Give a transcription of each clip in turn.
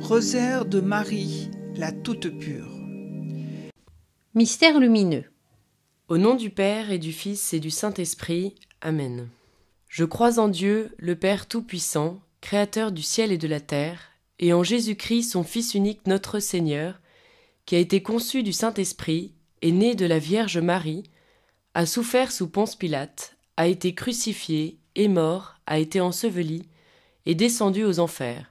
Rosaire de Marie, la toute pure. Mystère lumineux. Au nom du Père et du Fils et du Saint-Esprit. Amen. Je crois en Dieu, le Père Tout-Puissant, Créateur du ciel et de la terre, et en Jésus-Christ, son Fils unique, notre Seigneur, qui a été conçu du Saint-Esprit, et né de la Vierge Marie, a souffert sous Ponce Pilate, a été crucifié, et mort, a été enseveli, et descendu aux enfers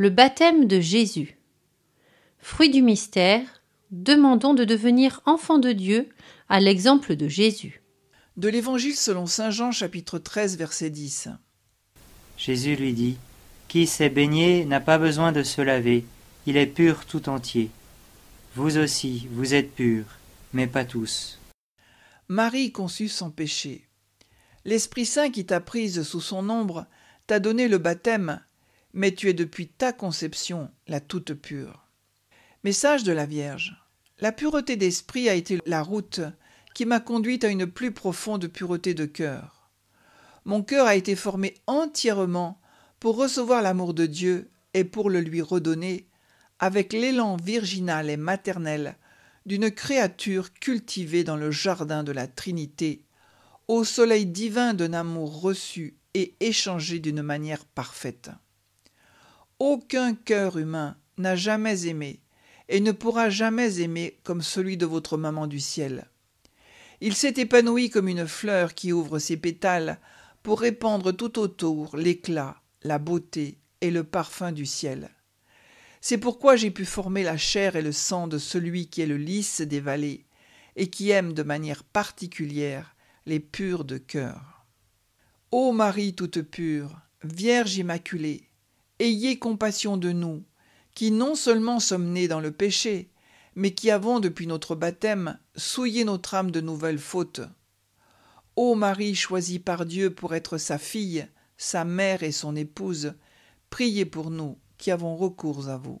le baptême de Jésus. Fruit du mystère, demandons de devenir enfant de Dieu à l'exemple de Jésus. De l'Évangile selon Saint Jean chapitre 13 verset 10. Jésus lui dit, Qui s'est baigné n'a pas besoin de se laver, il est pur tout entier. Vous aussi, vous êtes purs, mais pas tous. Marie conçut sans péché. L'Esprit Saint qui t'a prise sous son ombre t'a donné le baptême mais tu es depuis ta conception la toute pure. Message de la Vierge. La pureté d'esprit a été la route qui m'a conduite à une plus profonde pureté de cœur. Mon cœur a été formé entièrement pour recevoir l'amour de Dieu et pour le lui redonner avec l'élan virginal et maternel d'une créature cultivée dans le jardin de la Trinité, au soleil divin d'un amour reçu et échangé d'une manière parfaite. Aucun cœur humain n'a jamais aimé et ne pourra jamais aimer comme celui de votre maman du ciel. Il s'est épanoui comme une fleur qui ouvre ses pétales pour répandre tout autour l'éclat, la beauté et le parfum du ciel. C'est pourquoi j'ai pu former la chair et le sang de celui qui est le lys des vallées et qui aime de manière particulière les purs de cœur. Ô Marie toute pure, Vierge immaculée, Ayez compassion de nous, qui non seulement sommes nés dans le péché, mais qui avons depuis notre baptême souillé notre âme de nouvelles fautes. Ô Marie choisie par Dieu pour être sa fille, sa mère et son épouse, priez pour nous qui avons recours à vous.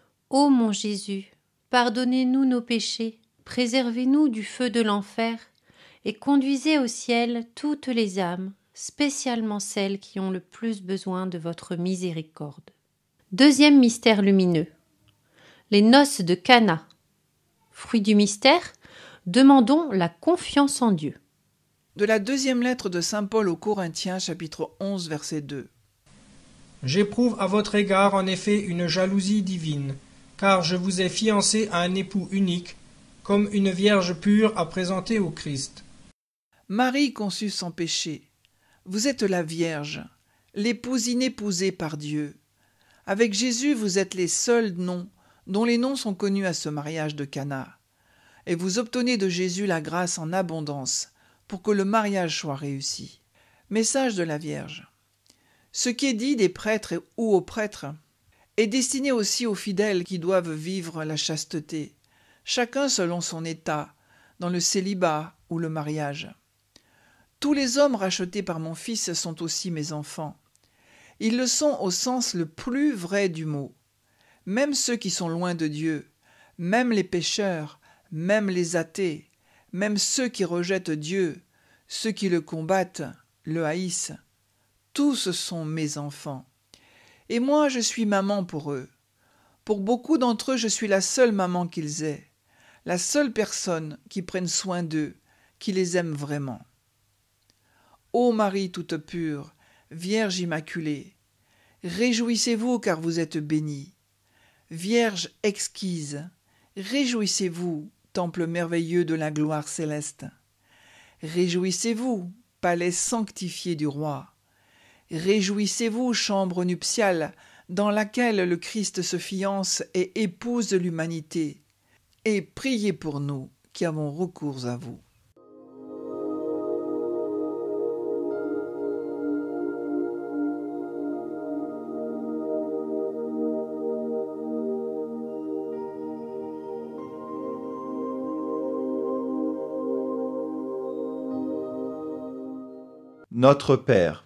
Ô mon Jésus, pardonnez-nous nos péchés, préservez-nous du feu de l'enfer, et conduisez au ciel toutes les âmes, spécialement celles qui ont le plus besoin de votre miséricorde. Deuxième mystère lumineux. Les noces de Cana. Fruit du mystère, demandons la confiance en Dieu. De la deuxième lettre de Saint Paul aux Corinthiens, chapitre 11, verset 2. J'éprouve à votre égard en effet une jalousie divine car je vous ai fiancé à un époux unique, comme une vierge pure à présenter au Christ. Marie conçut sans péché. Vous êtes la Vierge, l'épouse inépousée par Dieu. Avec Jésus, vous êtes les seuls noms dont les noms sont connus à ce mariage de Cana. Et vous obtenez de Jésus la grâce en abondance pour que le mariage soit réussi. Message de la Vierge. Ce qui est dit des prêtres ou aux prêtres est destiné aussi aux fidèles qui doivent vivre la chasteté, chacun selon son état, dans le célibat ou le mariage. Tous les hommes rachetés par mon Fils sont aussi mes enfants. Ils le sont au sens le plus vrai du mot. Même ceux qui sont loin de Dieu, même les pécheurs, même les athées, même ceux qui rejettent Dieu, ceux qui le combattent, le haïssent, tous sont mes enfants et moi je suis maman pour eux. Pour beaucoup d'entre eux, je suis la seule maman qu'ils aient, la seule personne qui prenne soin d'eux, qui les aime vraiment. Ô Marie toute pure, Vierge immaculée, réjouissez-vous car vous êtes bénie. Vierge exquise, réjouissez-vous, temple merveilleux de la gloire céleste. Réjouissez-vous, palais sanctifié du roi. Réjouissez-vous, chambre nuptiale, dans laquelle le Christ se fiance et épouse l'humanité, et priez pour nous qui avons recours à vous. Notre Père,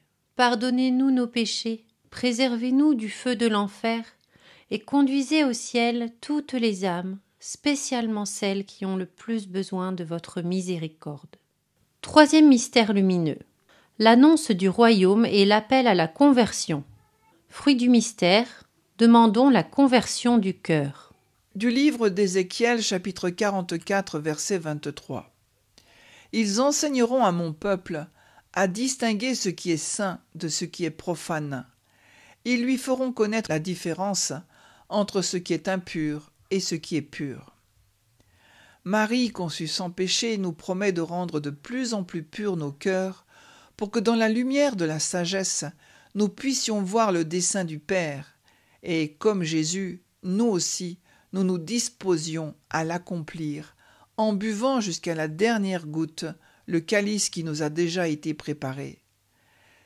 Pardonnez-nous nos péchés, préservez-nous du feu de l'enfer, et conduisez au ciel toutes les âmes, spécialement celles qui ont le plus besoin de votre miséricorde. Troisième mystère lumineux. L'annonce du royaume et l'appel à la conversion. Fruit du mystère, demandons la conversion du cœur. Du livre d'Ézéchiel chapitre 44 verset 23. Ils enseigneront à mon peuple à distinguer ce qui est saint de ce qui est profane. Ils lui feront connaître la différence entre ce qui est impur et ce qui est pur. Marie, conçue sans péché, nous promet de rendre de plus en plus purs nos cœurs, pour que dans la lumière de la sagesse, nous puissions voir le dessein du Père, et comme Jésus, nous aussi, nous nous disposions à l'accomplir, en buvant jusqu'à la dernière goutte le calice qui nous a déjà été préparé.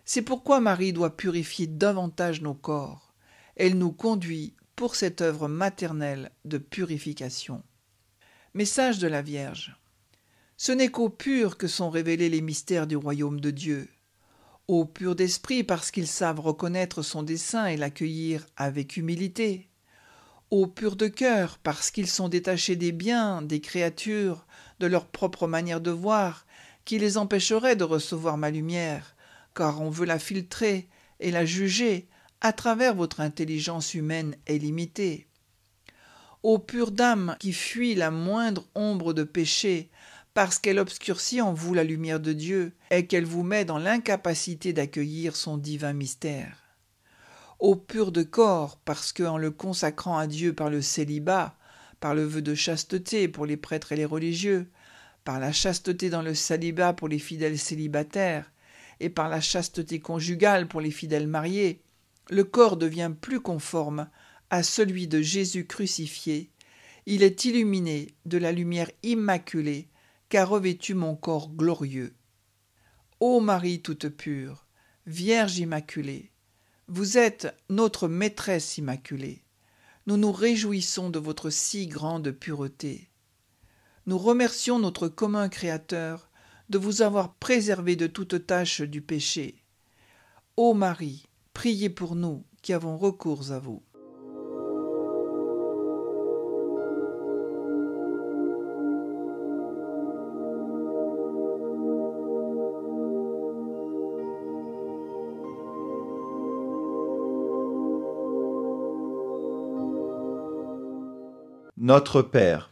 C'est pourquoi Marie doit purifier davantage nos corps. Elle nous conduit pour cette œuvre maternelle de purification. Message de la Vierge. Ce n'est qu'aux purs que sont révélés les mystères du royaume de Dieu. Aux purs d'esprit parce qu'ils savent reconnaître son dessein et l'accueillir avec humilité. Aux purs de cœur parce qu'ils sont détachés des biens, des créatures, de leur propre manière de voir, qui les empêcherait de recevoir ma lumière, car on veut la filtrer et la juger à travers votre intelligence humaine et limitée. Ô pure dame qui fuit la moindre ombre de péché, parce qu'elle obscurcit en vous la lumière de Dieu et qu'elle vous met dans l'incapacité d'accueillir son divin mystère. Ô pur de corps, parce que, en le consacrant à Dieu par le célibat, par le vœu de chasteté pour les prêtres et les religieux, par la chasteté dans le célibat pour les fidèles célibataires, et par la chasteté conjugale pour les fidèles mariés, le corps devient plus conforme à celui de Jésus crucifié, il est illuminé de la lumière immaculée qu'a revêtu mon corps glorieux. Ô Marie toute pure, Vierge immaculée, vous êtes notre maîtresse immaculée. Nous nous réjouissons de votre si grande pureté nous remercions notre commun Créateur de vous avoir préservé de toute tâche du péché. Ô Marie, priez pour nous qui avons recours à vous. Notre Père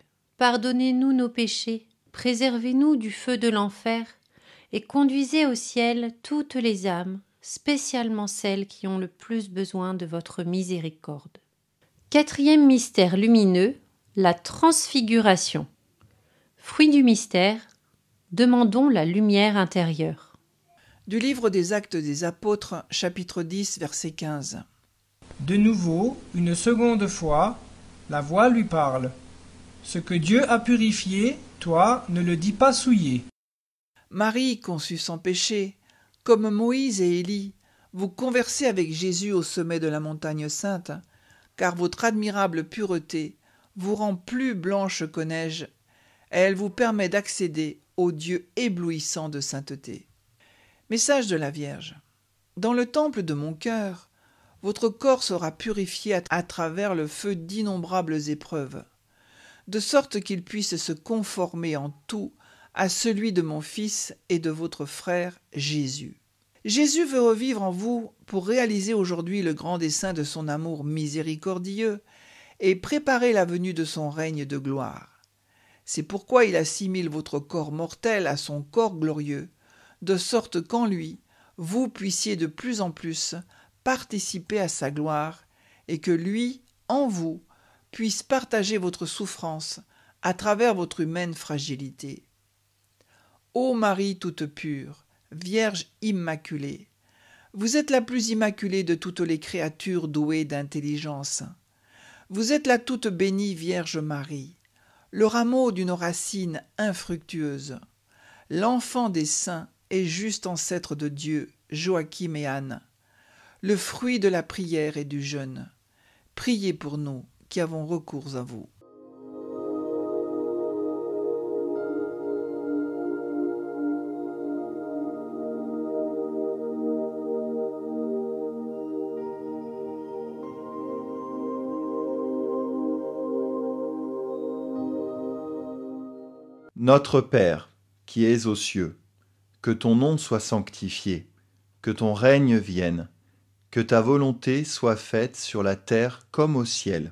Pardonnez-nous nos péchés, préservez-nous du feu de l'enfer, et conduisez au ciel toutes les âmes, spécialement celles qui ont le plus besoin de votre miséricorde. Quatrième mystère lumineux, la transfiguration. Fruit du mystère, demandons la lumière intérieure. Du livre des actes des apôtres, chapitre 10, verset 15. De nouveau, une seconde fois, la voix lui parle. Ce que Dieu a purifié, toi ne le dis pas souillé. Marie conçue sans péché, comme Moïse et Élie, vous conversez avec Jésus au sommet de la montagne sainte, car votre admirable pureté vous rend plus blanche que neige, elle vous permet d'accéder au Dieu éblouissant de sainteté. Message de la Vierge. Dans le temple de mon cœur, votre corps sera purifié à travers le feu d'innombrables épreuves de sorte qu'il puisse se conformer en tout à celui de mon Fils et de votre frère Jésus. Jésus veut revivre en vous pour réaliser aujourd'hui le grand dessein de son amour miséricordieux et préparer la venue de son règne de gloire. C'est pourquoi il assimile votre corps mortel à son corps glorieux, de sorte qu'en lui, vous puissiez de plus en plus participer à sa gloire, et que lui, en vous, puisse partager votre souffrance à travers votre humaine fragilité. Ô Marie toute pure, Vierge immaculée, vous êtes la plus immaculée de toutes les créatures douées d'intelligence. Vous êtes la toute bénie Vierge Marie, le rameau d'une racine infructueuse, l'enfant des saints et juste ancêtre de Dieu, Joachim et Anne, le fruit de la prière et du jeûne. Priez pour nous, qui avons recours à vous. Notre Père, qui es aux cieux, que ton nom soit sanctifié, que ton règne vienne, que ta volonté soit faite sur la terre comme au ciel.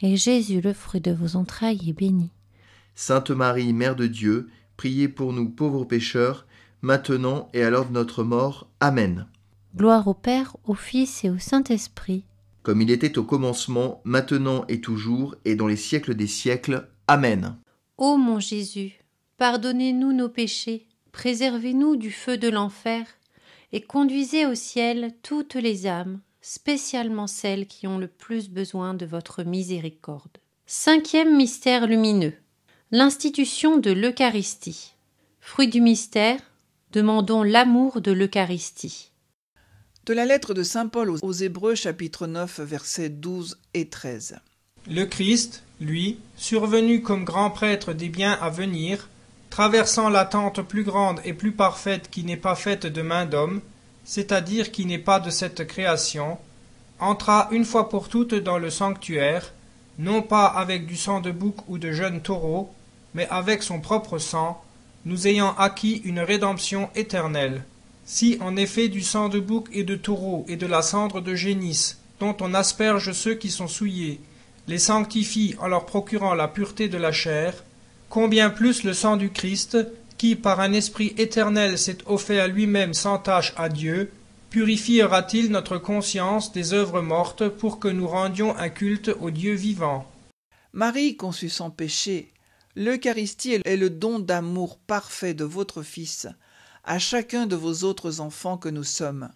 et Jésus, le fruit de vos entrailles, est béni. Sainte Marie, Mère de Dieu, priez pour nous pauvres pécheurs, maintenant et à l'heure de notre mort. Amen. Gloire au Père, au Fils et au Saint-Esprit. Comme il était au commencement, maintenant et toujours, et dans les siècles des siècles. Amen. Ô mon Jésus, pardonnez-nous nos péchés, préservez-nous du feu de l'enfer, et conduisez au ciel toutes les âmes spécialement celles qui ont le plus besoin de votre miséricorde. Cinquième mystère lumineux. L'institution de l'Eucharistie. Fruit du mystère, demandons l'amour de l'Eucharistie. De la lettre de Saint Paul aux Hébreux chapitre 9 versets 12 et 13. Le Christ, lui, survenu comme grand prêtre des biens à venir, traversant l'attente plus grande et plus parfaite qui n'est pas faite de main d'homme, c'est-à-dire qui n'est pas de cette création, entra une fois pour toutes dans le sanctuaire, non pas avec du sang de bouc ou de jeune taureau, mais avec son propre sang, nous ayant acquis une rédemption éternelle. Si en effet du sang de bouc et de taureau et de la cendre de génisse, dont on asperge ceux qui sont souillés, les sanctifie en leur procurant la pureté de la chair, combien plus le sang du Christ, qui, par un esprit éternel, s'est offert à lui-même sans tache à Dieu, purifiera-t-il notre conscience des œuvres mortes pour que nous rendions un culte au Dieu vivant Marie conçue sans péché, l'Eucharistie est le don d'amour parfait de votre Fils à chacun de vos autres enfants que nous sommes.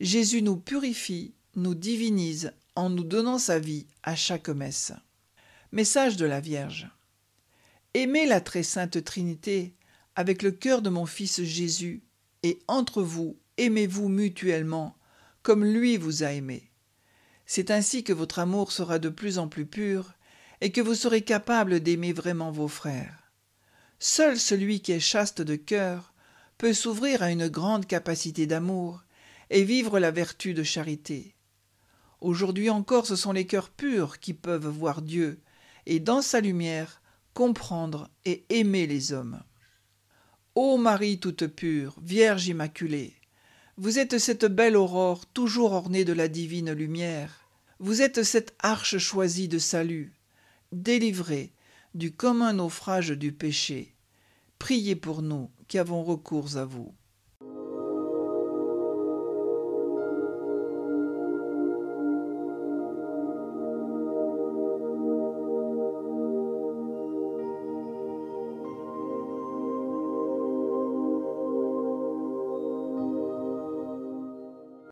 Jésus nous purifie, nous divinise en nous donnant sa vie à chaque messe. Message de la Vierge. Aimez la très sainte Trinité avec le cœur de mon Fils Jésus, et entre vous, aimez-vous mutuellement, comme lui vous a aimé. C'est ainsi que votre amour sera de plus en plus pur, et que vous serez capable d'aimer vraiment vos frères. Seul celui qui est chaste de cœur peut s'ouvrir à une grande capacité d'amour et vivre la vertu de charité. Aujourd'hui encore ce sont les cœurs purs qui peuvent voir Dieu, et dans sa lumière comprendre et aimer les hommes. Ô Marie toute pure, Vierge immaculée, vous êtes cette belle aurore toujours ornée de la divine lumière, vous êtes cette arche choisie de salut, délivrée du commun naufrage du péché. Priez pour nous qui avons recours à vous.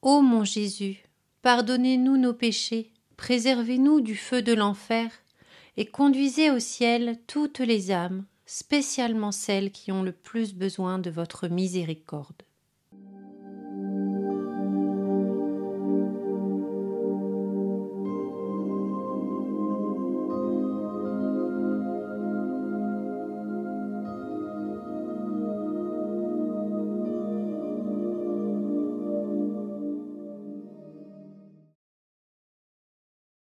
Ô mon Jésus, pardonnez-nous nos péchés, préservez-nous du feu de l'enfer, et conduisez au ciel toutes les âmes, spécialement celles qui ont le plus besoin de votre miséricorde.